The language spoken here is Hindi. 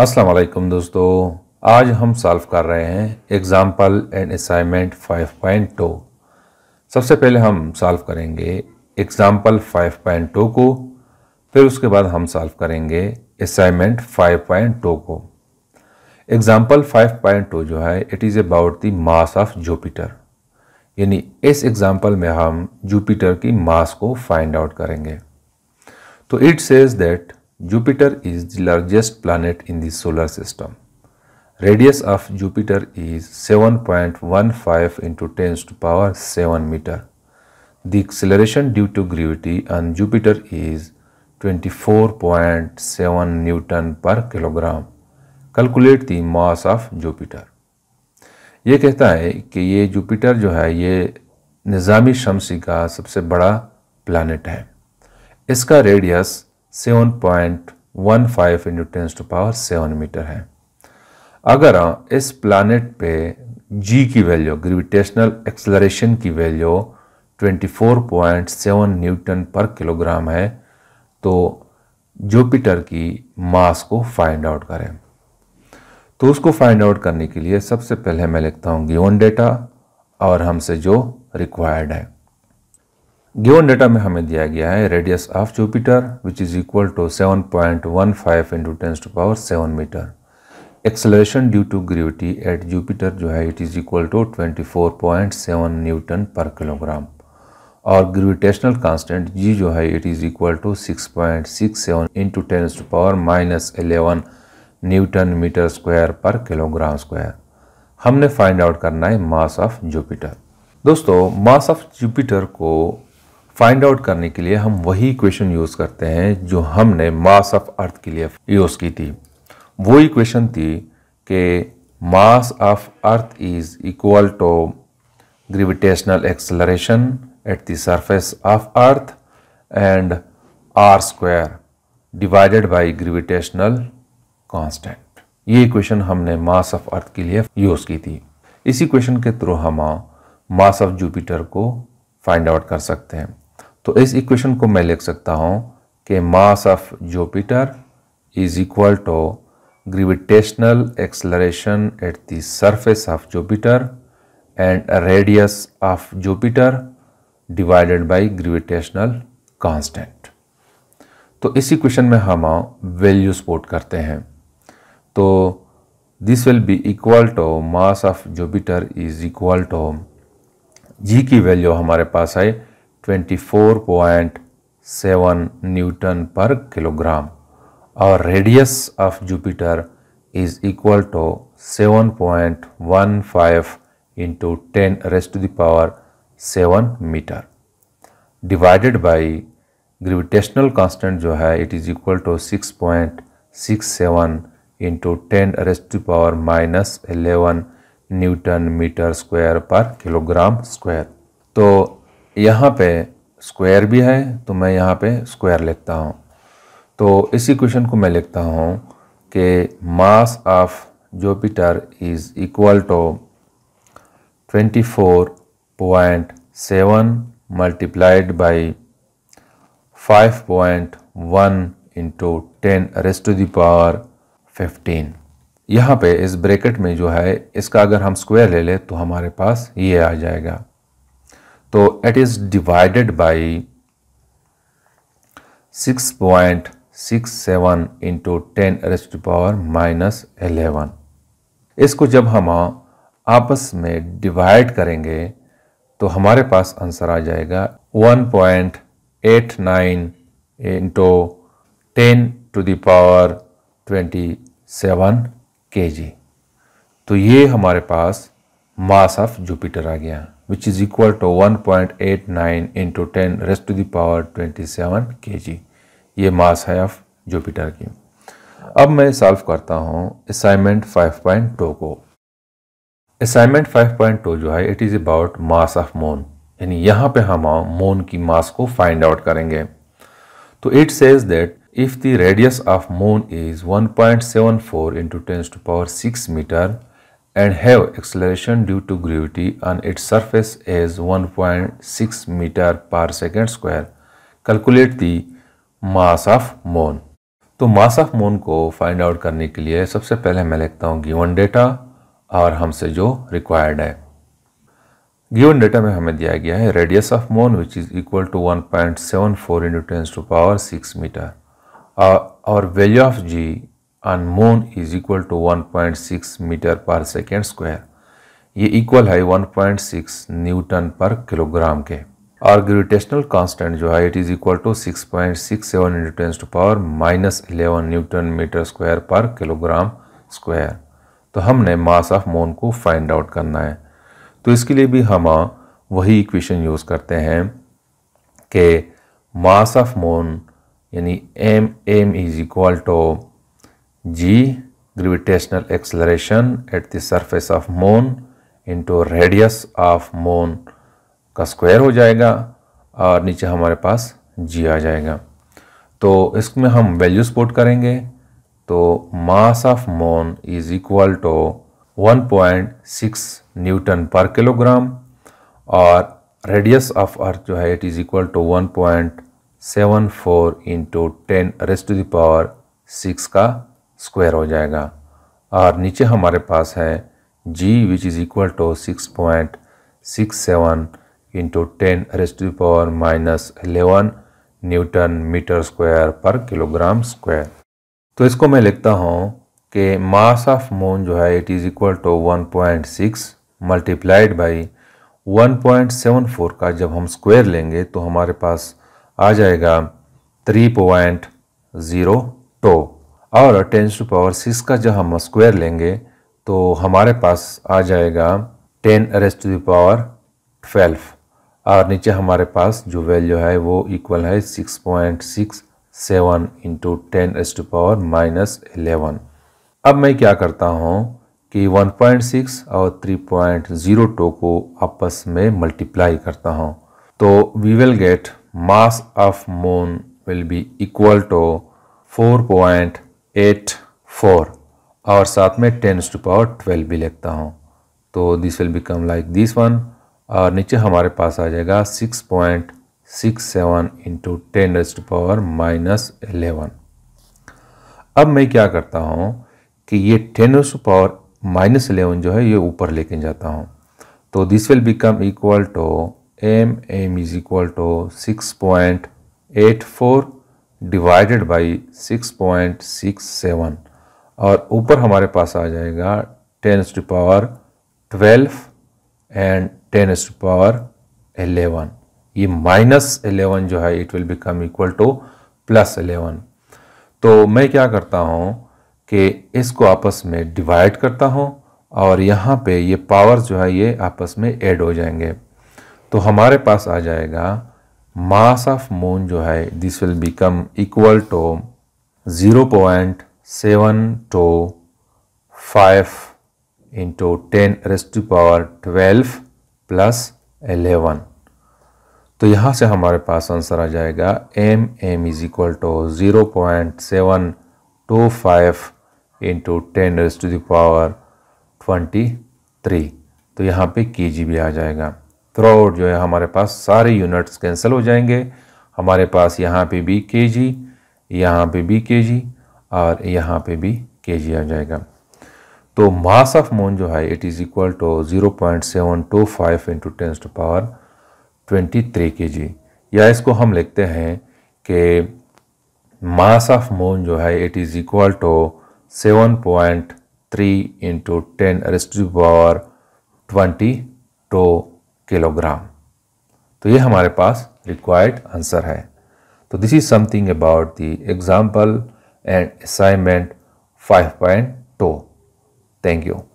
अस्सलाम वालेकुम दोस्तों आज हम सॉल्व कर रहे हैं एग्ज़ाम्पल एंड असाइनमेंट 5.2 सबसे पहले हम सॉल्व करेंगे एग्ज़ाम्पल 5.2 को फिर उसके बाद हम सॉल्व करेंगे असाइनमेंट 5.2 को एग्ज़ाम्पल 5.2 जो है it is about the mass of Jupiter यानी इस एग्ज़ाम्पल में हम जुपिटर की मास को फाइंड आउट करेंगे तो it says that Jupiter is the largest planet in the solar system. Radius of Jupiter is 7.15 into 10 to power 7 meter. The acceleration due to gravity on Jupiter is 24.7 Newton per kilogram. Calculate the mass of Jupiter. ये कहता है कि ये जुपिटर जो है ये निज़ामी शमसी का सबसे बड़ा प्लानट है इसका radius seven point one five into tens to power seven metre है अगर इस प्लानट पे जी की वैल्यू ग्रेविटेशनल एक्सलरेशन की value twenty four point seven newton per kilogram है तो जुपिटर की मास को फाइंड आउट करें तो उसको फाइंड आउट करने के लिए सबसे पहले मैं लिखता हूँ गिवन डेटा और हमसे जो रिक्वायर्ड है गिवन डेटा में हमें दिया गया है radius of Jupiter which is equal to seven point one five into tens to power seven metre acceleration due to gravity at Jupiter जो है it is equal to twenty four point seven newton per kilogram और ग्रेविटेशनल कांस्टेंट जी जो है it is equal to six point six seven into tens to power minus eleven newton metre square per kilogram square हमने फाइंड आउट करना है मास ऑफ जुपिटर दोस्तों मास ऑफ जुपिटर को फाइंड आउट करने के लिए हम वही इक्वेशन यूज़ करते हैं जो हमने मास ऑफ अर्थ के लिए यूज़ की थी वो इक्वेशन थी कि mass of earth is equal to gravitational acceleration at the surface of earth and R square divided by gravitational constant ये इक्वेशन हमने मास ऑफ अर्थ के लिए यूज़ की थी इस इक्वेशन के थ्रू हम मास ऑफ जुपिटर को फाइंड आउट कर सकते हैं तो इस इक्वेशन को मैं लिख सकता हूँ कि mass of Jupiter is equal to gravitational acceleration at the surface of Jupiter and radius of Jupiter divided by gravitational constant तो इस इक्वेशन में हम वैल्यू स्पोर्ट करते हैं तो this will be equal to mass of Jupiter is equal to g की वैल्यू हमारे पास आई 24.7 न्यूटन पर किलोग्राम और radius of Jupiter is equal to 7.15 into 10 raised to the power seven metre divided by gravitational constant जो है it is equal to six point six seven into ten raised to power minus eleven newton metre square per kilogram square तो यहाँ पे स्क्वायर भी है तो मैं यहाँ पे स्क्वायर लिखता हूँ तो इसी क्वेश्चन को मैं लिखता हूँ कि mass of Jupiter is equal to twenty four point seven multiplied by five point one into ten raised to the power fifteen यहाँ पे इस ब्रैकेट में जो है इसका अगर हम स्क्वायर ले लें तो हमारे पास ये आ जाएगा तो it is divided by six point six seven into ten raised power minus eleven इसको जब हम आपस में डिवाइड करेंगे तो हमारे पास आंसर आ जाएगा one point eight nine into ten to the power twenty seven K G तो ये हमारे पास मास ऑफ जुपिटर आ गया which is equal to 1.89 into 10 raised to the power 27 kg ये मास है ऑफ जुपिटर की अब मैं सॉल्व करता हूँ असाइनमेंट 5.2 को असाइनमेंट 5.2 जो है it is about mass of moon यानी यहाँ पे हम मोन की मास को फाइंड आउट करेंगे तो it says that if the radius of moon is 1.74 point seven four into tens to power six metre and have acceleration due to gravity on its surface as 1.6 meter per second square. Calculate the mass of moon. तो मास ऑफ मून को फाइंड आउट करने के लिए सबसे पहले मैं लिखता हूँ गिवन डेटा और हमसे जो रिक्वायर्ड है गिवन डेटा में हमें दिया गया है radius of moon which is equal to 1.74 point seven four into tens to power six metre और value of g moon is equal to 1.6 metre per second square ये इक्वल है 1.6 न्यूटन पर किलोग्राम के और ग्रेविटेशनल कांस्टेंट जो है it is equal to 6.67 newton to power minus eleven newton metre square per kilogram square तो हमने मास ऑफ मोन को फाइंड आउट करना है तो इसके लिए भी हम वही इक्वेशन यूज़ करते हैं कि मास ऑफ मोन यानी M M is equal to g gravitational acceleration at the surface of moon into radius of moon का स्क्वायर हो जाएगा और नीचे हमारे पास g आ जाएगा तो इसमें हम वैल्यूज पुट करेंगे तो mass of moon is equal to 1.6 newton per kilogram और रेडियस ऑफ अर्थ जो है it is equal to 1.74 point seven four into ten raised to the power six का स्क्वायर हो जाएगा और नीचे हमारे पास है G which is equal to six point six seven into ten raised to power minus eleven newton metre square per kilogram square तो इसको मैं लिखता हूँ कि मास ऑफ मून जो है it is equal to one point six multiplied by one point seven four का जब हम स्क्वायर लेंगे तो हमारे पास आ जाएगा थ्री पॉइंट ज़ीरो टू और टेंस टू पावर सिक्स का जब हम स्क्वायर लेंगे तो हमारे पास आ जाएगा ten raised to the power twelve और नीचे हमारे पास जो वैल्यू है वो इक्वल है six point six seven into ten S to power minus eleven अब मैं क्या करता हूँ कि वन पॉइंट सिक्स और थ्री पॉइंट ज़ीरो टू को आपस में मल्टीप्लाई करता हूँ तो we will get mass of moon will be equal to four point eight four और साथ में टेन टू पावर ट्वेल्व भी लिखता हूँ तो this will become like this one और नीचे हमारे पास आ जाएगा six point six seven into ten to power minus eleven अब मैं क्या करता हूँ कि ये ten to power minus eleven जो है ये ऊपर लेके जाता हूँ तो this will become equal to M M is equal to six point eight four divided by 6.67 और ऊपर हमारे पास आ जाएगा ten S to power twelve and ten S to power eleven ये माइनस एलेवन जो है it will become equal to plus eleven तो मैं क्या करता हूँ कि इसको आपस में डिवाइड करता हूँ और यहाँ पे ये पावर जो है ये आपस में ऐड हो जाएंगे तो हमारे पास आ जाएगा मास ऑफ मून जो है this will become equal to zero point seven two five into ten raised to power twelve plus eleven तो यहाँ से हमारे पास आंसर आ जाएगा M M is equal to zero point seven two five into ten raised to the power twenty three तो यहाँ पे के जी भी आ जाएगा थ्रू आउट जो है हमारे पास सारे यूनिट्स कैंसिल हो जाएंगे हमारे पास यहाँ पे भी के जी यहाँ पर भी के जी और यहाँ पे भी के जी आ जाएगा तो मास ऑफ मून जो है it is equal to zero point seven two five into tens to power twenty three K G या इसको हम लिखते हैं कि मास ऑफ मून जो है it is equal to seven point three into ten raised power twenty two kilogram तो ये हमारे पास रिक्वायर्ड आंसर है तो this is something about the example and assignment 5.2 thank you